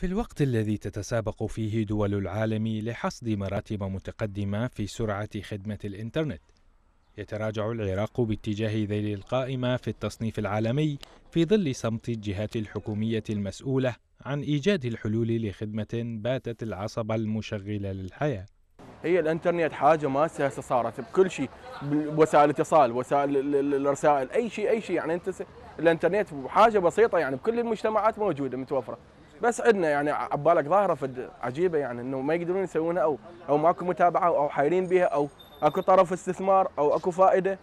في الوقت الذي تتسابق فيه دول العالم لحصد مراتب متقدمة في سرعة خدمة الإنترنت، يتراجع العراق باتجاه ذيل القائمة في التصنيف العالمي في ظل صمت الجهات الحكومية المسؤولة عن إيجاد الحلول لخدمة باتت العصب المشغلة للحياة. هي الانترنت حاجه ماسه هسه صارت بكل شيء وسائل الاتصال وسائل الرسائل اي شيء اي شيء يعني انت الانترنت حاجه بسيطه يعني بكل المجتمعات موجوده متوفره بس عندنا يعني عبالك ظاهره فد عجيبه يعني انه ما يقدرون يسوونها او او ماكو متابعه او حايرين بها او اكو طرف استثمار او اكو فائده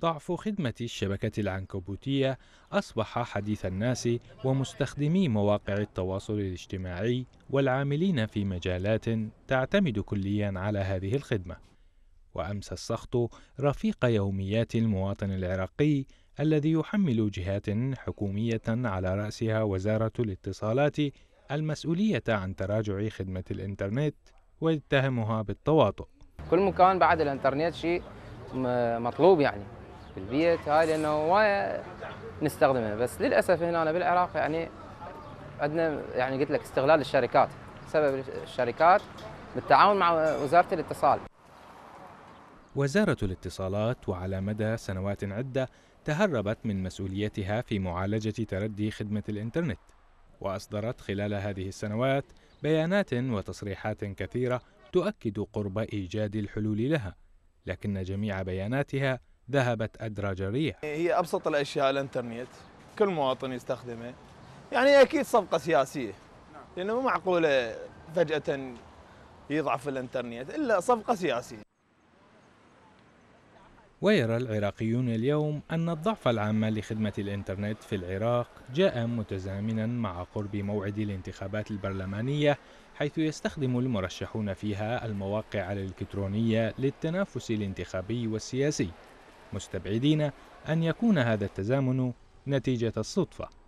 ضعف خدمة الشبكة العنكبوتية أصبح حديث الناس ومستخدمي مواقع التواصل الاجتماعي والعاملين في مجالات تعتمد كليا على هذه الخدمة وأمس السخط رفيق يوميات المواطن العراقي الذي يحمل جهات حكومية على رأسها وزارة الاتصالات المسؤولية عن تراجع خدمة الإنترنت ويتهمها بالتواطؤ كل مكان بعد الإنترنت شيء مطلوب يعني البيت هاي لأنه وايد نستخدمه بس للأسف هنا بالعراق يعني عندنا يعني قلت لك استغلال الشركات بسبب الشركات بالتعاون مع وزارة الاتصال وزارة الاتصالات وعلى مدى سنوات عدة تهربت من مسؤوليتها في معالجة تردي خدمة الإنترنت وأصدرت خلال هذه السنوات بيانات وتصريحات كثيرة تؤكد قرب إيجاد الحلول لها لكن جميع بياناتها ذهبت أدراج الريح هي أبسط الأشياء الإنترنت كل مواطن يستخدمه يعني أكيد صفقة سياسية لأنه مو معقولة فجأة يضعف الإنترنت إلا صفقة سياسية ويرى العراقيون اليوم أن الضعف العام لخدمة الإنترنت في العراق جاء متزامنا مع قرب موعد الانتخابات البرلمانية حيث يستخدم المرشحون فيها المواقع الإلكترونية للتنافس الانتخابي والسياسي مستبعدين أن يكون هذا التزامن نتيجة الصدفة